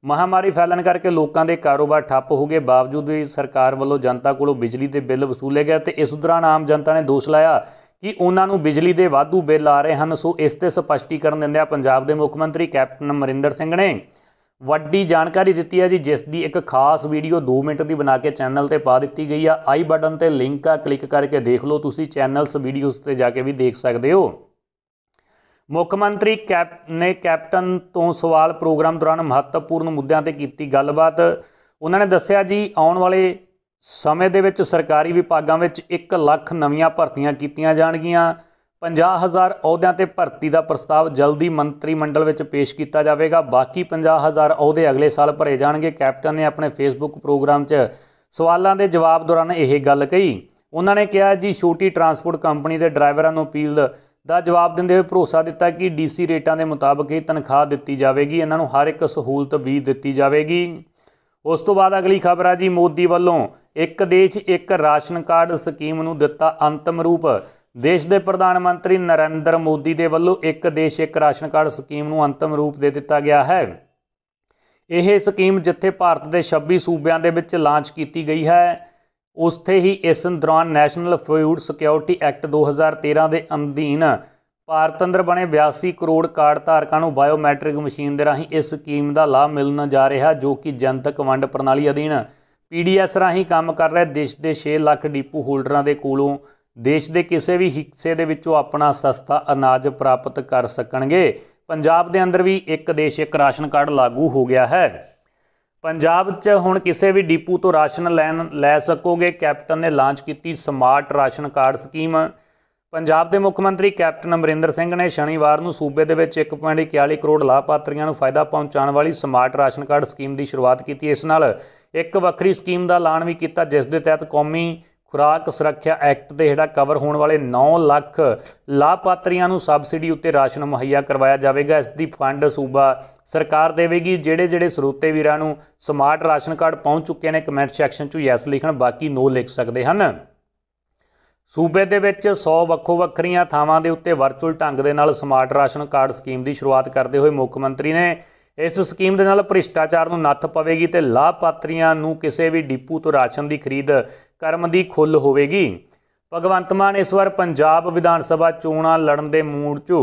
ਮਹਾਮਾਰੀ ਫੈਲਣ ਕਰਕੇ ਲੋਕਾਂ ਦੇ ਕਾਰੋਬਾਰ ਠੱਪ ਹੋ ਗਏ ਬਾਵਜੂਦ ਵੀ ਸਰਕਾਰ ਵੱਲੋਂ ਜਨਤਾ ਕੋਲੋਂ ਬਿਜਲੀ ਦੇ ਬਿੱਲ ਵਸੂਲੇ ਗਏ ਤੇ ਇਸ ਦੌਰਾਨ ਆਮ ਜਨਤਾ ਨੇ ਦੋਸ਼ ਲਾਇਆ ਕਿ ਉਹਨਾਂ ਨੂੰ ਬਿਜਲੀ ਦੇ ਵਾਧੂ ਬਿੱਲ ਆ ਰਹੇ ਹਨ ਸੋ ਇਸ ਤੇ ਸਪਸ਼ਟੀਕਰਨ ਆ ਪੰਜਾਬ ਦੇ ਮੁੱਖ ਮੰਤਰੀ ਕੈਪਟਨ ਅਮਰਿੰਦਰ ਸਿੰਘ ਨੇ ਵੱਡੀ ਜਾਣਕਾਰੀ ਦਿੱਤੀ ਹੈ ਜੀ ਜਿਸ ਦੀ ਇੱਕ ਖਾਸ ਵੀਡੀਓ 2 ਮਿੰਟ ਦੀ ਬਣਾ ਕੇ ਚੈਨਲ ਤੇ ਪਾ ਦਿੱਤੀ ਗਈ ਆ ਆਈ ਬਟਨ ਤੇ ਲਿੰਕ ਆ ਕਲਿੱਕ ਕਰਕੇ ਦੇਖ ਲਓ ਤੁਸੀਂ ਚੈਨਲਸ ਵੀਡੀਓਜ਼ ਤੇ ਜਾ ਕੇ ਵੀ ਦੇਖ ਸਕਦੇ ਹੋ ਮੁੱਖ ਮੰਤਰੀ ਕੈਪ ਨੇ ਕੈਪਟਨ ਤੋਂ ਸਵਾਲ ਪ੍ਰੋਗਰਾਮ ਦੌਰਾਨ ਮਹੱਤਵਪੂਰਨ ਮੁੱਦਿਆਂ ਤੇ ਕੀਤੀ ਗੱਲਬਾਤ ਉਹਨਾਂ ਨੇ ਦੱਸਿਆ ਜੀ ਆਉਣ ਵਾਲੇ ਸਮੇਂ ਦੇ ਵਿੱਚ ਸਰਕਾਰੀ ਵਿਭਾਗਾਂ ਵਿੱਚ 1 ਲੱਖ ਨਵੀਆਂ ਭਰਤੀਆਂ ਕੀਤੀਆਂ ਜਾਣਗੀਆਂ 50000 ਅਹੁਦਿਆਂ ਤੇ ਭਰਤੀ ਦਾ ਪ੍ਰਸਤਾਵ ਜਲਦੀ ਮੰਤਰੀ ਮੰਡਲ ਵਿੱਚ ਪੇਸ਼ ਕੀਤਾ ਜਾਵੇਗਾ ਬਾਕੀ 50000 ਅਹੁਦੇ ਅਗਲੇ ਸਾਲ ਭਰੇ ਜਾਣਗੇ ਕੈਪਟਨ ਨੇ ਆਪਣੇ ਫੇਸਬੁੱਕ ਪ੍ਰੋਗਰਾਮ 'ਚ ਸਵਾਲਾਂ ਦੇ ਜਵਾਬ ਦੌਰਾਨ ਇਹ ਗੱਲ ਕਹੀ ਉਹਨਾਂ ਨੇ ਕਿਹਾ ਜੀ ਛੋਟੀ ਟਰਾਂਸਪੋਰਟ ਕੰਪਨੀ ਦੇ ਡਰਾਈਵਰਾਂ ਨੂੰ ਅਪੀਲ ਦਾ ਜਵਾਬ ਦਿੰਦੇ ਹੋਏ ਭਰੋਸਾ ਦਿੱਤਾ ਕਿ ਡੀਸੀ ਰੇਟਾਂ ਦੇ ਮੁਤਾਬਕ ਹੀ ਤਨਖਾਹ ਦਿੱਤੀ ਜਾਵੇਗੀ ਇਹਨਾਂ ਨੂੰ ਹਰ ਇੱਕ ਸਹੂਲਤ ਵੀ ਦਿੱਤੀ ਜਾਵੇਗੀ ਉਸ ਤੋਂ ਬਾਅਦ ਅਗਲੀ ਖਬਰ ਆ ਜੀ ਮੋਦੀ ਵੱਲੋਂ ਇੱਕ ਦੇਸ਼ ਇੱਕ ਰਾਸ਼ਨ ਕਾਰਡ ਸਕੀਮ ਨੂੰ ਦਿੱਤਾ ਅੰਤਮ ਰੂਪ ਦੇਸ਼ ਦੇ ਪ੍ਰਧਾਨ ਮੰਤਰੀ ਨਰਿੰਦਰ ਮੋਦੀ ਦੇ ਵੱਲੋਂ ਇੱਕ ਦੇਸ਼ ਇੱਕ ਰਾਸ਼ਨ ਕਾਰਡ ਸਕੀਮ ਨੂੰ ਅੰਤਮ ਰੂਪ ਦੇ ਦਿੱਤਾ ਗਿਆ ਹੈ ਇਹ ਸਕੀਮ ਜਿੱਥੇ ਭਾਰਤ ਦੇ 26 ਸੂਬਿਆਂ ਦੇ ਵਿੱਚ ਲਾਂਚ ਕੀਤੀ ਗਈ ਹੈ ਉਸਥੇ ਹੀ ਇਸ ਦੌਰਾਨ ਨੈਸ਼ਨਲ ਫੂਡ ਸਿਕਿਉਰਿਟੀ ਐਕਟ 2013 ਦੇ ਅਧੀਨ ਭਾਰਤ ਅੰਦਰ ਬਣੇ 82 ਕਰੋੜ ਕਾਰਡ ਧਾਰਕਾਂ ਨੂੰ ਬਾਇਓਮੈਟ੍ਰਿਕ ਮਸ਼ੀਨ ਦੇ ਰਾਹੀਂ ਇਸ ਸਕੀਮ ਦਾ ਲਾਭ ਮਿਲਣ ਜਾ ਰਿਹਾ ਜੋ ਕਿ ਜਨਤਕ ਵੰਡ ਪ੍ਰਣਾਲੀ ਅਧੀਨ ਪੀਡੀਐਸ ਰਾਹੀਂ ਕੰਮ ਕਰ ਰਹੇ ਦੇਸ਼ ਦੇ 6 ਲੱਖ ਡੀਪੂ ਹੋਲਡਰਾਂ ਦੇ ਕੋਲੋਂ ਦੇਸ਼ ਦੇ ਕਿਸੇ ਵੀ ਹਿੱਸੇ ਦੇ ਵਿੱਚੋਂ ਆਪਣਾ ਸਸਤਾ ਅਨਾਜ ਪ੍ਰਾਪਤ ਕਰ ਸਕਣਗੇ ਪੰਜਾਬ ਦੇ ਅੰਦਰ ਵੀ ਇੱਕ ਦੇਸ਼ ਇੱਕ ਰਾਸ਼ਨ ਕਾਰਡ ਲਾਗੂ ਹੋ ਗਿਆ ਹੈ ਪੰਜਾਬ 'ਚ ਹੁਣ ਕਿਸੇ ਵੀ ਡੀਪੂ ਤੋਂ ਰਾਸ਼ਨ ਲੈ ਸਕੋਗੇ ਕੈਪਟਨ ਨੇ ਲਾਂਚ ਕੀਤੀ smart ration card scheme Punjab ਦੇ ਮੁੱਖ ਮੰਤਰੀ ਕੈਪਟਨ ਅਮਰਿੰਦਰ ਸਿੰਘ ਨੇ ਸ਼ਨੀਵਾਰ ਨੂੰ ਸੂਬੇ ਦੇ ਵਿੱਚ 1.41 ਕਰੋੜ ਲਾਭਪਾਤਰੀਆਂ ਨੂੰ ਫਾਇਦਾ ਪਹੁੰਚਾਉਣ ਵਾਲੀ ਸਮਾਰਟ ਰਾਸ਼ਨ ਕਾਰਡ ਸਕੀਮ ਦੀ ਸ਼ੁਰੂਆਤ ਕੀਤੀ ਇਸ ਨਾਲ ਇੱਕ ਵੱਖਰੀ ਸਕੀਮ ਦਾ ਐਲਾਨ ਵੀ ਕੀਤਾ ਜਿਸ ਦੇ ਤਹਿਤ ਕੌਮੀ ਖੁਰਾਕ ਸੁਰੱਖਿਆ ਐਕਟ ਦੇ ਹੇਠਾਂ ਕਵਰ ਹੋਣ ਵਾਲੇ 9 ਲੱਖ ਲਾਭਪਾਤਰੀਆਂ ਨੂੰ ਸਬਸਿਡੀ ਉੱਤੇ ਰਾਸ਼ਨ ਮੁਹੱਈਆ ਕਰਵਾਇਆ ਜਾਵੇਗਾ ਇਸ ਦੀ ਫੰਡ ਸੂਬਾ ਸਰਕਾਰ ਦੇਵੇਗੀ ਜਿਹੜੇ ਜਿਹੜੇ ਸਰੋਤੇ ਵੀਰਾਂ ਨੂੰ ਸਮਾਰਟ ਰਾਸ਼ਨ ਕਾਰਡ ਪਹੁੰਚ ਚੁੱਕੇ ਨੇ ਕਮੈਂਟ ਸੈਕਸ਼ਨ 'ਚ ਯੈਸ ਲਿਖਣ ਬਾਕੀ ਨੋ ਲਿਖ ਸਕਦੇ ਹਨ ਸੂਬੇ ਦੇ ਵਿੱਚ 100 ਵੱਖੋ ਵੱਖਰੀਆਂ ਥਾਵਾਂ ਦੇ ਉੱਤੇ ਵਰਚੁਅਲ ਢੰਗ ਦੇ ਨਾਲ ਸਮਾਰਟ ਰਾਸ਼ਨ ਕਾਰਡ ਸਕੀਮ ਦੀ ਸ਼ੁਰੂਆਤ ਕਰਦੇ ਹੋਏ ਮੁੱਖ ਮੰਤਰੀ ਨੇ ਇਸ ਸਕੀਮ ਦੇ ਨਾਲ ਭ੍ਰਿਸ਼ਟਾਚਾਰ ਨੂੰ ਨੱਥ ਪਵੇਗੀ ਤੇ ਲਾਭਪਾਤਰੀਆਂ ਨੂੰ ਕਿਸੇ ਵੀ ਡਿਪੂ ਤੋਂ ਰਾਸ਼ਨ ਦੀ ਖਰੀਦ ਕਰਮ ਦੀ ਖੁੱਲ ਹੋਵੇਗੀ ਭਗਵੰਤ ਮਾਨ ਇਸ ਵਾਰ ਪੰਜਾਬ ਵਿਧਾਨ ਸਭਾ ਚੋਣਾਂ ਲੜਨ ਦੇ ਮੂਡ 'ਚ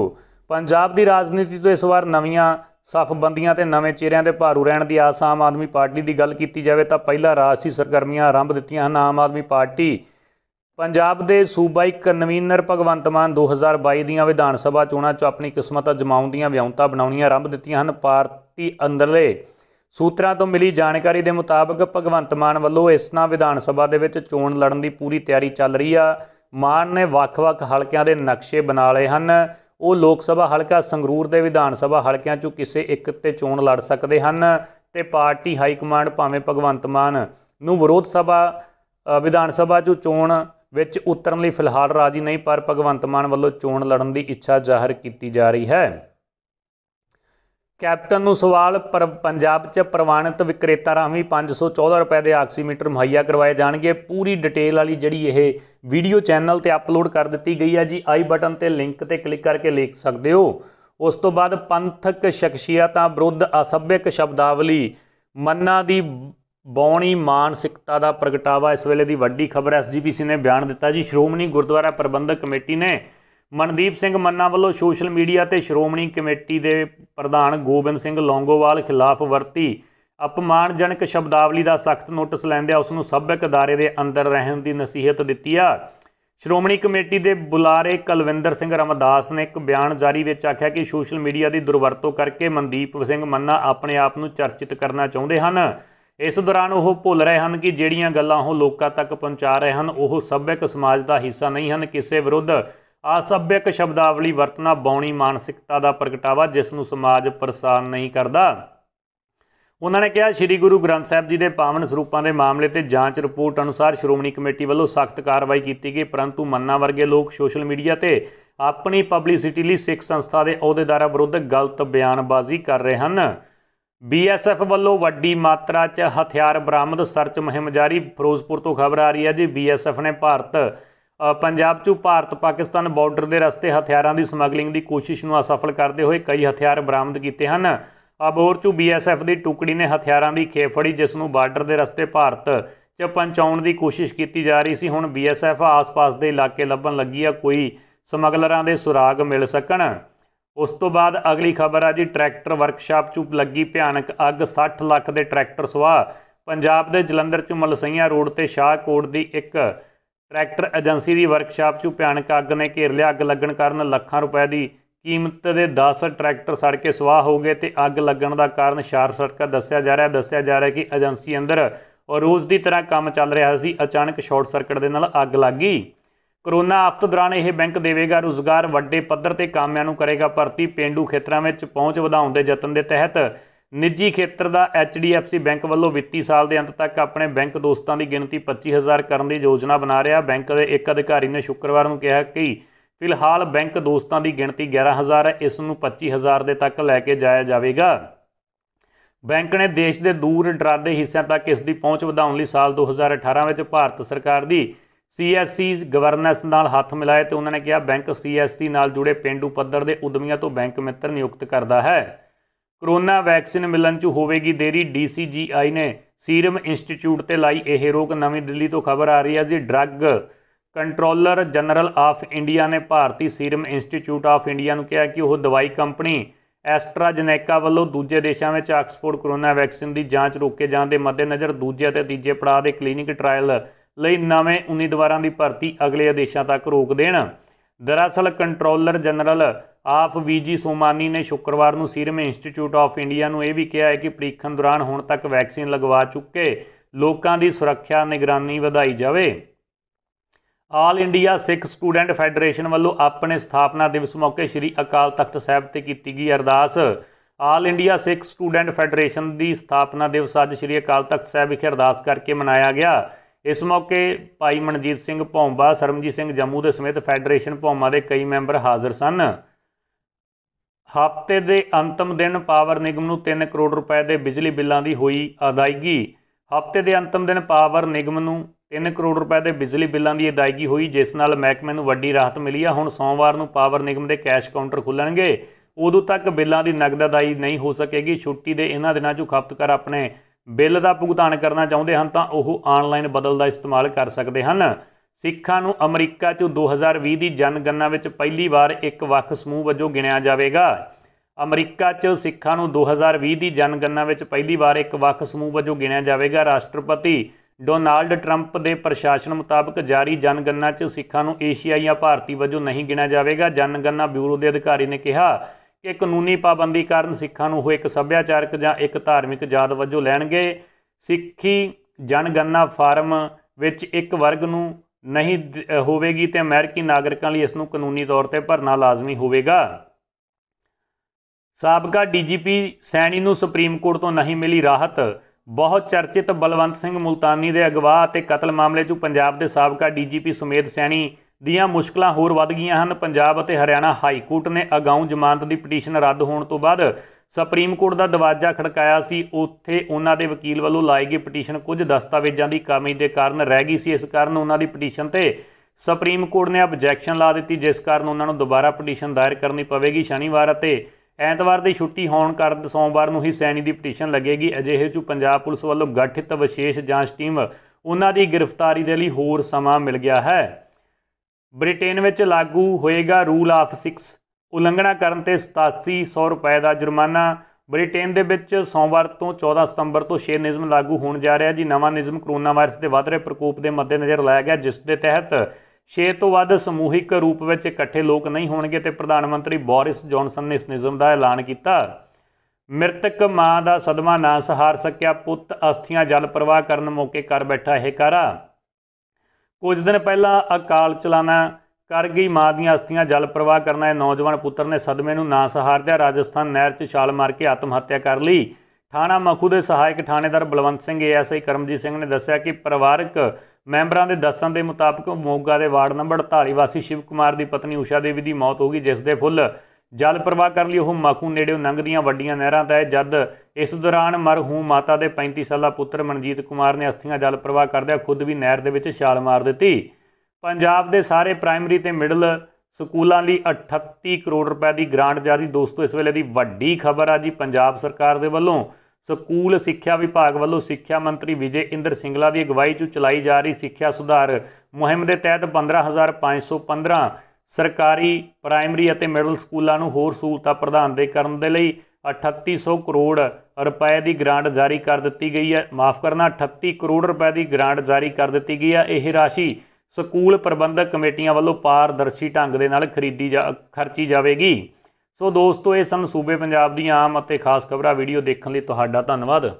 ਪੰਜਾਬ ਦੀ ਰਾਜਨੀਤੀ ਤੋਂ ਇਸ ਵਾਰ ਨਵੀਆਂ ਸਫਬੰਦੀਆਂ ਤੇ ਨਵੇਂ ਚਿਹਰਿਆਂ ਦੇ ਭਾਰੂ ਰਹਿਣ ਦੀ ਆਸ ਆਮ ਆਦਮੀ ਪਾਰਟੀ ਦੀ ਗੱਲ ਕੀਤੀ ਜਾਵੇ ਤਾਂ ਪਹਿਲਾ ਰਾਜਸੀ ਸਰਗਰਮੀਆਂ ਆਰੰਭ ਦਿੱਤੀਆਂ ਹਨ ਆਮ ਆਦਮੀ ਪਾਰਟੀ ਪੰਜਾਬ ਦੇ ਸੂਬਾਈ ਕਨਵੀਨਰ ਭਗਵੰਤ ਮਾਨ 2022 ਦੀਆਂ ਵਿਧਾਨ ਸਭਾ ਚੋਣਾਂ 'ਚ ਆਪਣੀ ਕਿਸਮਤ ਦੀਆਂ ਵਿਆਉਂਤਾ ਬਣਾਉਣੀਆਂ ਆਰੰਭ ਦਿੱਤੀਆਂ ਹਨ ਪਾਰਟੀ ਅੰਦਰਲੇ ਸੂਤਰਾਂ ਤੋਂ ਮਿਲੀ ਜਾਣਕਾਰੀ ਦੇ ਮੁਤਾਬਕ ਭਗਵੰਤ ਮਾਨ ਵੱਲੋਂ ਇਸ ਨਾਲ ਵਿਧਾਨ ਸਭਾ ਦੇ ਵਿੱਚ ਚੋਣ ਲੜਨ ਦੀ ਪੂਰੀ ਤਿਆਰੀ ਚੱਲ ਰਹੀ ਆ ਮਾਨ ਨੇ ਵੱਖ-ਵੱਖ ਹਲਕਿਆਂ ਦੇ ਨਕਸ਼ੇ ਬਣਾ ਲਏ ਹਨ ਉਹ ਲੋਕ ਸਭਾ ਹਲਕਾ ਸੰਗਰੂਰ ਦੇ ਵਿਧਾਨ ਸਭਾ ਹਲਕਿਆਂ 'ਚੋਂ ਕਿਸੇ ਇੱਕ ਤੇ ਚੋਣ ਲੜ ਸਕਦੇ ਹਨ ਤੇ ਪਾਰਟੀ ਹਾਈ ਕਮਾਂਡ ਭਾਵੇਂ ਭਗਵੰਤ ਮਾਨ ਨੂੰ ਵਿਰੋਧ ਸਭਾ ਵਿਧਾਨ ਸਭਾ 'ਚੋਂ ਚੋਣ ਵਿੱਚ ਉਤਰਨ ਲਈ ਫਿਲਹਾਲ ਰਾਜੀ ਨਹੀਂ ਪਰ ਭਗਵੰਤ ਮਾਨ ਵੱਲੋਂ ਚੋਣ ਲੜਨ ਦੀ ਇੱਛਾ ਜ਼ਾਹਰ ਕੀਤੀ ਜਾ ਰਹੀ ਹੈ ਕੈਪਟਨ ਨੂੰ ਸਵਾਲ ਪੰਜਾਬ 'ਚ ਪ੍ਰਵਾਨਿਤ ਵਿਕਰੇਤਾ ਰਾਹੀਂ 514 ਰੁਪਏ ਦੇ ਆਕਸੀਮੀਟਰ ਮੁਹੱਈਆ ਕਰਵਾਏ ਜਾਣਗੇ ਪੂਰੀ ਡਿਟੇਲ ਵਾਲੀ ਜਿਹੜੀ ਇਹ ਵੀਡੀਓ ਚੈਨਲ ਤੇ ਅਪਲੋਡ ਕਰ ਦਿੱਤੀ ਗਈ ਹੈ ਜੀ ਆਈ ਬਟਨ ਤੇ ਲਿੰਕ ਤੇ ਕਲਿੱਕ ਕਰਕੇ ਲਿਖ ਸਕਦੇ ਹੋ ਉਸ ਤੋਂ ਬਾਅਦ ਪੰਥਕ ਸ਼ਖਸੀਅਤਾਂ ਵਿਰੁੱਧ ਅਸਭਿਅਕ ਸ਼ਬਦਾਵਲੀ ਮੰਨਾ ਦੀ ਬੌਣੀ ਮਾਨਸਿਕਤਾ ਦਾ ਪ੍ਰਗਟਾਵਾ ਇਸ ਵੇਲੇ ਦੀ ਵੱਡੀ ਖਬਰ ਐਸਜੀਪੀਸੀ ਨੇ ਬਿਆਨ ਦਿੱਤਾ ਜੀ ਸ਼੍ਰੋਮਣੀ ਗੁਰਦੁਆਰਾ ਪ੍ਰਬੰਧਕ ਕਮੇਟੀ ਨੇ ਮਨਦੀਪ ਸਿੰਘ ਮੰਨਾ ਵੱਲੋਂ ਸੋਸ਼ਲ ਮੀਡੀਆ ਤੇ ਸ਼੍ਰੋਮਣੀ ਕਮੇਟੀ ਦੇ ਪ੍ਰਧਾਨ ਗੋਬਿੰਦ ਸਿੰਘ ਲੌਂਗੋਵਾਲ ਖਿਲਾਫ ਵਰਤੀ ਅਪਮਾਨਜਨਕ ਸ਼ਬਦਾਵਲੀ ਦਾ ਸਖਤ ਨੋਟਿਸ ਲੈਂਦਿਆਂ ਉਸ ਨੂੰ ਸਭਿਕ ਅਦਾਰੇ ਦੇ ਅੰਦਰ ਰਹਿਣ ਦੀ ਨਸੀਹਤ ਦਿੱਤੀ ਆ ਸ਼੍ਰੋਮਣੀ ਕਮੇਟੀ ਦੇ ਬੁਲਾਰੇ ਕਲਵਿੰਦਰ ਸਿੰਘ ਰਮਦਾਸ ਨੇ ਇੱਕ ਬਿਆਨ ਜਾਰੀ ਵਿੱਚ ਆਖਿਆ ਕਿ ਸੋਸ਼ਲ ਮੀਡੀਆ ਦੀ ਦੁਰਵਰਤੋਂ ਕਰਕੇ ਮਨਦੀਪ ਸਿੰਘ ਮੰਨਾ ਆਪਣੇ ਆਪ ਨੂੰ ਚਰਚਿਤ ਕਰਨਾ ਚਾਹੁੰਦੇ ਹਨ ਇਸ ਦੌਰਾਨ ਉਹ ਭੁੱਲ ਰਹੇ ਹਨ ਕਿ ਜਿਹੜੀਆਂ ਗੱਲਾਂ ਉਹ ਲੋਕਾਂ ਤੱਕ ਪਹੁੰਚਾ ਰਹੇ ਹਨ ਉਹ ਸੱਭਿਅਕ ਸਮਾਜ ਦਾ ਹਿੱਸਾ ਨਹੀਂ ਹਨ ਕਿਸੇ ਵਿਰੁੱਧ ਅਸੱਭਿਅਕ ਸ਼ਬਦਾਵਲੀ ਵਰਤਣਾ ਬੌਣੀ ਮਾਨਸਿਕਤਾ ਦਾ ਪ੍ਰਗਟਾਵਾ ਜਿਸ ਨੂੰ ਸਮਾਜ ਪ੍ਰਸਾਰ ਨਹੀਂ ਕਰਦਾ ਉਹਨਾਂ ਨੇ ਕਿਹਾ ਸ੍ਰੀ ਗੁਰੂ ਗ੍ਰੰਥ ਸਾਹਿਬ ਜੀ ਦੇ ਪਾਵਨ ਸਰੂਪਾਂ ਦੇ ਮਾਮਲੇ ਤੇ ਜਾਂਚ ਰਿਪੋਰਟ ਅਨੁਸਾਰ ਸ਼੍ਰੋਮਣੀ ਕਮੇਟੀ ਵੱਲੋਂ ਸਖਤ ਕਾਰਵਾਈ ਕੀਤੀ ਗਈ ਪਰੰਤੂ ਮੰਨਾ ਵਰਗੇ ਲੋਕ ਸੋਸ਼ਲ ਮੀਡੀਆ ਤੇ ਆਪਣੀ ਪਬਲਿਸਿਟੀ ਲਈ ਸਿੱਖ ਸੰਸਥਾ ਦੇ ਅਹੁਦੇਦਾਰਾਂ ਵਿਰੁੱਧ ਗਲਤ ਬਿਆਨਬਾਜ਼ੀ ਕਰ ਰਹੇ ਹਨ ਬੀਐਸਐਫ ਵੱਲੋਂ ਵੱਡੀ ਮਾਤਰਾ 'ਚ ਹਥਿਆਰ ਬਰਾਮਦ ਸਰਚ ਮੁਹਿੰਮ ਜਾਰੀ ਫਿਰੋਜ਼ਪੁਰ ਤੋਂ ਖਬਰ ਆ ਰਹੀ ਹੈ ਜੀ ਬੀਐਸਐਫ ਨੇ ਭਾਰਤ ਪੰਜਾਬ 'ਚੋਂ ਭਾਰਤ ਪਾਕਿਸਤਾਨ ਬਾਰਡਰ ਦੇ ਰਸਤੇ ਹਥਿਆਰਾਂ ਦੀ ਸਮਗਲਿੰਗ ਦੀ ਕੋਸ਼ਿਸ਼ ਨੂੰ ਅਸਫਲ ਕਰਦੇ ਹੋਏ ਕਈ ਹਥਿਆਰ ਬਰਾਮਦ ਕੀਤੇ ਹਨ ਅਬੋਰ 'ਚੋਂ ਬੀਐਸਐਫ ਦੀ ਟੁਕੜੀ ਨੇ ਹਥਿਆਰਾਂ ਦੀ ਖੇਫੜੀ ਜਿਸ ਨੂੰ ਬਾਰਡਰ ਦੇ ਰਸਤੇ ਭਾਰਤ 'ਚ ਪਹੁੰਚਾਉਣ ਦੀ ਕੋਸ਼ਿਸ਼ ਕੀਤੀ ਜਾ ਰਹੀ ਸੀ ਹੁਣ ਬੀਐਸਐਫ ਆਸ-ਪਾਸ ਦੇ ਇਲਾਕੇ ਲੱਭਣ ਲੱਗੀ ਆ ਕੋਈ ਸਮਗਲਰਾਂ ਦੇ ਸੁਰਾਗ ਮਿਲ ਸਕਣ ਉਸ ਤੋਂ ਬਾਅਦ ਅਗਲੀ ਖਬਰ ਆ ਜੀ ਟਰੈਕਟਰ ਵਰਕਸ਼ਾਪ 'ਚ ਲੱਗੀ ਭਿਆਨਕ ਅੱਗ 60 ਲੱਖ ਦੇ ਟਰੈਕਟਰ ਸਵਾ ਪੰਜਾਬ ਦੇ ਜਲੰਧਰ 'ਚ ਮਲਸਈਆਂ ਰੋਡ ਤੇ ਸ਼ਾਹਕੋਟ ਦੀ ਇੱਕ ਟਰੈਕਟਰ ਏਜੰਸੀ ਦੀ ਵਰਕਸ਼ਾਪ 'ਚ ਭਿਆਨਕ ਅੱਗ ਨੇ ਘੇਰ ਲਿਆ ਅੱਗ ਲੱਗਣ ਕਾਰਨ ਲੱਖਾਂ ਰੁਪਏ ਦੀ ਕੀਮਤ ਦੇ 10 ਟਰੈਕਟਰ ਸੜ ਕੇ ਸਵਾਹ ਹੋ ਗਏ ਤੇ ਅੱਗ ਲੱਗਣ ਦਾ ਕਾਰਨ ਸ਼ਾਰਟ ਸਰਕਟ ਦੱਸਿਆ ਜਾ ਰਿਹਾ ਦੱਸਿਆ ਜਾ ਰਿਹਾ ਕਿ ਏਜੰਸੀ ਅੰਦਰ ਰੋਜ਼ ਦੀ ਤਰ੍ਹਾਂ ਕੰਮ ਚੱਲ ਰਿਹਾ ਸੀ ਅਚਾਨਕ ਸ਼ਾਰਟ ਸਰਕਟ ਦੇ ਨਾਲ ਅੱਗ ਲੱਗ ਗਈ ਕਰੋਨਾ ਆਫਤ ਦੌਰਾਨ ਇਹ ਬੈਂਕ ਦੇਵੇਗਾ ਰੋਜ਼ਗਾਰ ਵੱਡੇ ਪੱਧਰ ਤੇ ਕਾਮਿਆਂ ਨੂੰ ਕਰੇਗਾ ਭਰਤੀ ਪਿੰਡੂ ਖੇਤਰਾਂ ਵਿੱਚ ਪਹੁੰਚ ਵਧਾਉਣ ਦੇ ਯਤਨ ਦੇ ਤਹਿਤ ਨਿੱਜੀ ਖੇਤਰ ਦਾ HDFC ਬੈਂਕ ਵੱਲੋਂ ਵਿੱਤੀ ਸਾਲ ਦੇ ਅੰਤ ਤੱਕ ਆਪਣੇ ਬੈਂਕ ਦੋਸਤਾਂ ਦੀ ਗਿਣਤੀ 25000 ਕਰਨ ਦੀ ਯੋਜਨਾ ਬਣਾ ਰਿਹਾ ਬੈਂਕ ਦੇ ਇੱਕ ਅਧਿਕਾਰੀ ਨੇ ਸ਼ੁੱਕਰਵਾਰ ਨੂੰ ਕਿਹਾ ਕਿ ਫਿਲਹਾਲ ਬੈਂਕ ਦੋਸਤਾਂ ਦੀ ਗਿਣਤੀ 11000 ਹੈ ਇਸ ਨੂੰ 25000 ਦੇ ਤੱਕ ਲੈ ਕੇ ਜਾਇਆ ਜਾਵੇਗਾ ਬੈਂਕ ਨੇ ਦੇਸ਼ ਦੇ ਦੂਰ ਡਰਾਦੇ ਹਿੱਸਿਆਂ ਤੱਕ ਇਸ ਦੀ ਪਹੁੰਚ ਵਧਾਉਣ ਲਈ ਸਾਲ 2018 ਵਿੱਚ ਭਾਰਤ ਸਰਕਾਰ ਦੀ ਸੀਐਸਸੀ ਗਵਰਨੈਂਸ ਨਾਲ ਹੱਥ ਮਿਲਾਏ ਤੇ ਉਹਨਾਂ ਨੇ ਕਿਹਾ ਬੈਂਕ ਸੀਐਸਸੀ ਨਾਲ ਜੁੜੇ ਪਿੰਡੂ ਪੱਧਰ ਦੇ ਉਦਮੀਆਂ ਤੋਂ ਬੈਂਕ ਮਿੱਤਰ ਨਿਯੁਕਤ ਕਰਦਾ ਹੈ ਕਰੋਨਾ ਵੈਕਸੀਨ ਮਿਲਣ 'ਚ ਹੋਵੇਗੀ ਦੇਰੀ ਡੀਸੀਜੀਆਈ ਨੇ ਸੀਰਮ ਇੰਸਟੀਚਿਊਟ ਤੇ ਲਾਈ ਇਹ ਰੋਕ ਨਵੀਂ ਦਿੱਲੀ ਤੋਂ ਖਬਰ ਆ ਰਹੀ ਹੈ ਜੀ drug controller general of India ਨੇ ਭਾਰਤੀ ਸੀਰਮ ਇੰਸਟੀਚਿਊਟ ਆਫ ਇੰਡੀਆ ਨੂੰ ਕਿਹਾ ਕਿ ਉਹ ਦਵਾਈ ਕੰਪਨੀ ਐਸਟਰਾਜਨੇਕਾ ਵੱਲੋਂ ਦੂਜੇ ਦੇਸ਼ਾਂ ਵਿੱਚ ਆਕਸਫੋਰਡ ਕਰੋਨਾ ਵੈਕਸੀਨ ਦੀ ਜਾਂਚ ਰੋਕੇ ਜਾਣ ਦੇ ਮੱਦੇਨਜ਼ਰ ਦੂਜੇ ਅਤੇ ਤੀਜੇ ਪੜਾਅ ਦੇ ਕਲੀਨਿਕ ਟ੍ਰਾਇਲ ਲਈ ਨਵੇਂ ਉਮੀਦਵਾਰਾਂ ਦੀ ਭਰਤੀ ਅਗਲੇ ਆਦੇਸ਼ਾਂ ਤੱਕ ਰੋਕ ਦੇਣ ਦਰਅਸਲ controller general of V G Somani ਨੇ ਸ਼ੁੱਕਰਵਾਰ ਨੂੰ ਸੀਰਮ ਇੰਸਟੀਚਿਊਟ ਆਫ ਇੰਡੀਆ ਨੂੰ ਇਹ ਵੀ ਕਿਹਾ ਹੈ ਕਿ ਪ੍ਰੀਖਣ ਦੌਰਾਨ ਹੁਣ ਤੱਕ ਵੈਕਸੀਨ ਲਗਵਾ ਚੁੱਕੇ ਲੋਕਾਂ ਦੀ ਸੁਰੱਖਿਆ ਨਿਗਰਾਨੀ ਵਧਾਈ ਜਾਵੇ all India Sikh student federation ਵੱਲੋਂ ਆਪਣੇ ਸਥਾਪਨਾ ਦਿਵਸ ਮੌਕੇ ਸ੍ਰੀ ਅਕਾਲ ਤਖਤ ਸਾਹਿਬ ਤੇ ਕੀਤੀ ਗਈ ਅਰਦਾਸ all India Sikh student federation ਦੀ ਸਥਾਪਨਾ ਦਿਵਸ ਅੱਜ ਸ੍ਰੀ ਅਕਾਲ ਤਖਤ ਸਾਹਿਬ ਵਿਖੇ ਅਰਦਾਸ ਕਰਕੇ ਮਨਾਇਆ ਗਿਆ ਇਸ ਮੌਕੇ ਭਾਈ ਮਨਜੀਤ ਸਿੰਘ ਭੌਂਬਾ ਸਰਮਜੀਤ ਸਿੰਘ ਜੰਮੂ ਦੇ ਸਮੇਤ ਫੈਡਰੇਸ਼ਨ ਭੌਮਾ ਦੇ ਕਈ ਮੈਂਬਰ ਹਾਜ਼ਰ ਸਨ ਹਫਤੇ ਦੇ ਅੰਤਮ ਦਿਨ ਪਾਵਰ ਨਿਗਮ ਨੂੰ 3 ਕਰੋੜ ਰੁਪਏ ਦੇ ਬਿਜਲੀ ਬਿੱਲਾਂ ਦੀ ਹੋਈ ਅਦਾਇਗੀ ਹਫਤੇ ਦੇ ਅੰਤਮ ਦਿਨ ਪਾਵਰ ਨਿਗਮ ਨੂੰ 3 ਕਰੋੜ ਰੁਪਏ ਦੇ ਬਿਜਲੀ ਬਿੱਲਾਂ ਦੀ ਅਦਾਇਗੀ ਹੋਈ ਜਿਸ ਨਾਲ ਮਹਿਕਮੇ ਨੂੰ ਵੱਡੀ ਰਾਹਤ ਮਿਲੀ ਆ ਹੁਣ ਸੋਮਵਾਰ ਨੂੰ ਪਾਵਰ ਨਿਗਮ ਦੇ ਕੈਸ਼ ਕਾਊਂਟਰ ਖੁੱਲਣਗੇ ਉਦੋਂ ਤੱਕ ਬਿੱਲਾਂ ਦੀ ਨਗਦ ਅਦਾਈ ਨਹੀਂ ਹੋ ਸਕੇਗੀ ਛੁੱਟੀ ਦੇ ਇਹਨਾਂ ਦਿਨਾਂ 'ਚ ਖਪਤਕਾਰ ਆਪਣੇ ਬਿੱਲ ਦਾ ਭੁਗਤਾਨ ਕਰਨਾ ਚਾਹੁੰਦੇ ਹਨ ਤਾਂ ਉਹ ਆਨਲਾਈਨ ਬਦਲ ਦਾ ਇਸਤੇਮਾਲ ਕਰ ਸਕਦੇ ਹਨ ਸਿੱਖਾਂ ਨੂੰ ਅਮਰੀਕਾ 'ਚ 2020 ਦੀ ਜਨਗਣਨਾ ਵਿੱਚ ਪਹਿਲੀ ਵਾਰ ਇੱਕ ਵੱਖ ਸਮੂਹ ਵਜੋਂ ਗਿਣਿਆ ਜਾਵੇਗਾ ਅਮਰੀਕਾ 'ਚ ਸਿੱਖਾਂ ਨੂੰ 2020 ਦੀ ਜਨਗਣਨਾ ਵਿੱਚ ਪਹਿਲੀ ਵਾਰ ਇੱਕ ਵੱਖ ਸਮੂਹ ਵਜੋਂ ਗਿਣਿਆ ਜਾਵੇਗਾ ਰਾਸ਼ਟਰਪਤੀ ਡੋਨਾਲਡ ਟਰੰਪ ਦੇ ਪ੍ਰਸ਼ਾਸਨ ਮੁਤਾਬਕ ਜਾਰੀ ਜਨਗਣਨਾ 'ਚ ਸਿੱਖਾਂ ਨੂੰ ਏਸ਼ੀਆਈ ਜਾਂ ਭਾਰਤੀ ਵਜੋਂ ਨਹੀਂ ਗਿਣਿਆ ਜਾਵੇਗਾ ਜਨਗਣਨਾ ਬਿਊਰੋ ਦੇ ਅਧਿਕਾਰੀ ਨੇ ਕਿਹਾ ਕਿ ਕਾਨੂੰਨੀ ਪਾਬੰਦੀ ਕਾਰਨ ਸਿੱਖਾਂ ਨੂੰ ਹੋਏ ਇੱਕ ਸੱਭਿਆਚਾਰਕ ਜਾਂ ਇੱਕ ਧਾਰਮਿਕ ਜਾਤ ਵਜੋਂ ਲੈਣਗੇ ਸਿੱਖੀ ਜਨਗਣਨਾ ਫਾਰਮ ਵਿੱਚ ਇੱਕ ਵਰਗ ਨੂੰ ਨਹੀਂ ਹੋਵੇਗੀ ਤੇ ਅਮਰੀਕੀ ਨਾਗਰਿਕਾਂ ਲਈ ਇਸ ਨੂੰ ਕਾਨੂੰਨੀ ਤੌਰ ਤੇ ਭਰਨਾ ਲਾਜ਼ਮੀ ਹੋਵੇਗਾ ਸਾਬਕਾ ਡੀਜੀਪੀ ਸੈਣੀ ਨੂੰ ਸੁਪਰੀਮ ਕੋਰਟ ਤੋਂ ਨਹੀਂ ਮਿਲੀ ਰਾਹਤ ਬਹੁਤ ਚਰਚਿਤ ਬਲਵੰਤ ਸਿੰਘ ਮੁਲਤਾਨੀ ਦੇ ਅਗਵਾ ਅਤੇ ਕਤਲ ਮਾਮਲੇ 'ਚ ਪੰਜਾਬ ਦੇ ਸਾਬਕਾ ਡੀਜੀਪੀ ਸੁਮੇਧ ਸੈਣੀ ਦੀਆਂ ਮੁਸ਼ਕਲਾਂ ਹੋਰ ਵੱਧ ਗਈਆਂ ਹਨ ਪੰਜਾਬ ਅਤੇ ਹਰਿਆਣਾ ਹਾਈ ਕੋਰਟ ਨੇ ਅਗਾਊਂ ਜ਼ਮਾਨਤ ਦੀ ਪਟੀਸ਼ਨ ਰੱਦ ਹੋਣ ਤੋਂ ਬਾਅਦ ਸੁਪਰੀਮ ਕੋਰਟ ਦਾ ਦਰਵਾਜ਼ਾ ਖੜਕਾਇਆ ਸੀ ਉੱਥੇ ਉਹਨਾਂ ਦੇ ਵਕੀਲ ਵੱਲੋਂ ਲਾਈ ਗਈ ਪਟੀਸ਼ਨ ਕੁਝ ਦਸਤਾਵੇਜ਼ਾਂ ਦੀ ਕਮੀ ਦੇ ਕਾਰਨ ਰਹਿ ਗਈ ਸੀ ਇਸ ਕਾਰਨ ਉਹਨਾਂ ਦੀ ਪਟੀਸ਼ਨ ਤੇ ਸੁਪਰੀਮ ਕੋਰਟ ਨੇ ਆਬਜੈਕਸ਼ਨ ਲਾ ਦਿੱਤੀ ਜਿਸ ਕਾਰਨ ਉਹਨਾਂ ਨੂੰ ਦੁਬਾਰਾ ਪਟੀਸ਼ਨ ਦਾਇਰ ਕਰਨੀ ਪਵੇਗੀ ਸ਼ਨੀਵਾਰ ਅਤੇ ਐਤਵਾਰ ਦੀ ਛੁੱਟੀ ਹੋਣ ਕਾਰਨ ਸੋਮਵਾਰ ਨੂੰ ਹੀ ਸੈਣੀ ਦੀ ਪਟੀਸ਼ਨ ਲੱਗੇਗੀ ਅਜਿਹੇ 'ਚ ਪੰਜਾਬ ਪੁਲਿਸ ਵੱਲੋਂ ਗਠਿਤ ਵਿਸ਼ੇਸ਼ ਜਾਂਚ ਟੀਮ ਉਹਨਾਂ ਦੀ ਗ੍ਰਿਫਤਾਰੀ ਦੇ ਲਈ ਹੋਰ ਸਮਾਂ ਮਿਲ ਗਿਆ ਹੈ ਬ੍ਰਿਟੇਨ ਵਿੱਚ ਲਾਗੂ ਹੋਏਗਾ ਰੂਲ ਆਫ 6 ਉਲੰਘਣਾ ਕਰਨ ਤੇ 8700 ਰੁਪਏ ਦਾ ਜੁਰਮਾਨਾ ਬ੍ਰਿਟੇਨ ਦੇ ਵਿੱਚ ਸੋਮਵਾਰ ਤੋਂ 14 ਸਤੰਬਰ ਤੋਂ 6 ਨਿਯਮ ਲਾਗੂ ਹੋਣ ਜਾ ਰਿਹਾ ਜੀ ਨਵਾਂ ਨਿਯਮ ਕੋਰੋਨਾ ਵਾਇਰਸ ਦੇ ਵੱਧ ਰਹੇ ਪ੍ਰਕੋਪ ਦੇ ਮੱਦੇਨਜ਼ਰ ਲਾਇਆ ਗਿਆ ਜਿਸ ਦੇ ਤਹਿਤ 6 ਤੋਂ ਵੱਧ ਸਮੂਹਿਕ ਰੂਪ ਵਿੱਚ ਇਕੱਠੇ ਲੋਕ ਨਹੀਂ ਹੋਣਗੇ ਤੇ ਪ੍ਰਧਾਨ ਮੰਤਰੀ ਬੋਰਿਸ ਜੌਨਸਨ ਨੇ ਇਸ ਨਿਯਮ ਦਾ ਐਲਾਨ ਕੀਤਾ ਮ੍ਰਿਤਕ ਮਾਂ ਦਾ ਸਦਮਾ ਨਾ ਸਹਾਰ ਸਕਿਆ ਪੁੱਤ ਅਸਥੀਆਂ ਜਲ ਪ੍ਰਵਾਹ ਕਰਨ ਮੌਕੇ ਕਰ ਬੈਠਾ ਇਹ ਕਾਰਾ ਕੁਝ ਦਿਨ ਪਹਿਲਾਂ ਅਕਾਲ ਚਲਾਣਾ ਕਰ ਗਈ ਮਾਂ ਦੀਆਂ ਅਸਥੀਆਂ ਜਲ ਪ੍ਰਵਾਹ ਕਰਨਾ ਇਹ ਨੌਜਵਾਨ ਪੁੱਤਰ ਨੇ ਸਦਮੇ ਨੂੰ ਨਾ ਸਹਾਰਦਿਆ ਰਾਜਸਥਾਨ ਨਹਿਰ 'ਚ ਛਾਲ ਮਾਰ ਕੇ ਆਤਮ ਹੱਤਿਆ ਕਰ ਲਈ ਥਾਣਾ ਮਖੂ ਦੇ ਸਹਾਇਕ ਥਾਣੇਦਾਰ ਬਲਵੰਤ ਸਿੰਘ ਐਸਆਈ ਕਰਮਜੀਤ ਸਿੰਘ ਨੇ ਦੱਸਿਆ ਕਿ ਪਰਿਵਾਰਕ ਮੈਂਬਰਾਂ ਦੇ ਦੱਸਣ ਦੇ ਮੁਤਾਬਕ ਮੋਗਾ ਦੇ ਵਾਰਡ ਨੰਬਰ 48 ਵਾਸੀ ਸ਼ਿਵ ਕੁਮਾਰ ਦੀ ਪਤਨੀ ਊਸ਼ਾ ਦੇਵੀ ਦੀ ਮੌਤ ਹੋ ਗਈ ਜਿਸ ਦੇ ਫੁੱਲ ਜਲ ਪ੍ਰਵਾਹ ਕਰਨ ਲਈ ਉਹ ਮਾਕੂ ਨੇੜਿਓਂ ਨੰਗਦੀਆਂ ਵੱਡੀਆਂ ਨਹਿਰਾਂ ਦਾ ਹੈ ਜਦ ਇਸ ਦੌਰਾਨ ਮਰਹੂਮ ਮਾਤਾ ਦੇ 35 ਸਾਲਾ ਪੁੱਤਰ ਮਨਜੀਤ ਕੁਮਾਰ ਨੇ ਅਸਥੀਆਂ ਜਲ ਪ੍ਰਵਾਹ ਕਰਦਿਆਂ ਖੁਦ ਵੀ ਨਹਿਰ ਦੇ ਵਿੱਚ ਛਾਲ ਮਾਰ ਦਿੱਤੀ ਪੰਜਾਬ ਦੇ ਸਾਰੇ ਪ੍ਰਾਇਮਰੀ ਤੇ ਮਿਡਲ ਸਕੂਲਾਂ ਲਈ 38 ਕਰੋੜ ਰੁਪਏ ਦੀ ਗ੍ਰਾਂਟ ਜਾਰੀ ਦੋਸਤੋ ਇਸ ਵੇਲੇ ਦੀ ਵੱਡੀ ਖਬਰ ਆ ਜੀ ਪੰਜਾਬ ਸਰਕਾਰ ਦੇ ਵੱਲੋਂ ਸਕੂਲ ਸਿੱਖਿਆ ਵਿਭਾਗ ਵੱਲੋਂ ਸਿੱਖਿਆ ਮੰਤਰੀ ਵਿਜੇ ਇੰਦਰ ਸਿੰਗਲਾ ਦੀ ਅਗਵਾਈ 'ਚ ਚਲਾਈ ਜਾ ਰਹੀ ਸਿੱਖਿਆ ਸੁਧਾਰ ਮੁਹਿੰਮ ਦੇ ਤਹਿਤ 15515 ਸਰਕਾਰੀ ਪ੍ਰਾਇਮਰੀ ਅਤੇ ਮਿਡਲ ਸਕੂਲਾਂ ਨੂੰ ਹੋਰ ਸਹੂਲਤਾਂ ਪ੍ਰਦਾਨ ਦੇ ਕਰਨ ਦੇ ਲਈ 3800 ਕਰੋੜ ਰੁਪਏ ਦੀ ਗ੍ਰਾਂਟ ਜਾਰੀ ਕਰ ਦਿੱਤੀ ਗਈ ਹੈ ਮਾਫ ਕਰਨਾ 38 ਕਰੋੜ ਰੁਪਏ ਦੀ ਗ੍ਰਾਂਟ ਜਾਰੀ ਕਰ ਦਿੱਤੀ ਗਈ ਹੈ ਇਹ ਰਾਸ਼ੀ ਸਕੂਲ ਪ੍ਰਬੰਧਕ ਕਮੇਟੀਆਂ ਵੱਲੋਂ ਪਾਰਦਰਸ਼ੀ ਢੰਗ ਦੇ ਨਾਲ ਖਰੀਦੀ ਜਾ ਖਰਚੀ ਜਾਵੇਗੀ ਸੋ ਦੋਸਤੋ ਇਹ ਸਨ ਸੂਬੇ ਪੰਜਾਬ ਦੀਆਂ ਆਮ ਅਤੇ ਖਾਸ ਖਬਰਾਂ ਵੀਡੀਓ ਦੇਖਣ ਲਈ ਤੁਹਾਡਾ ਧੰਨਵਾਦ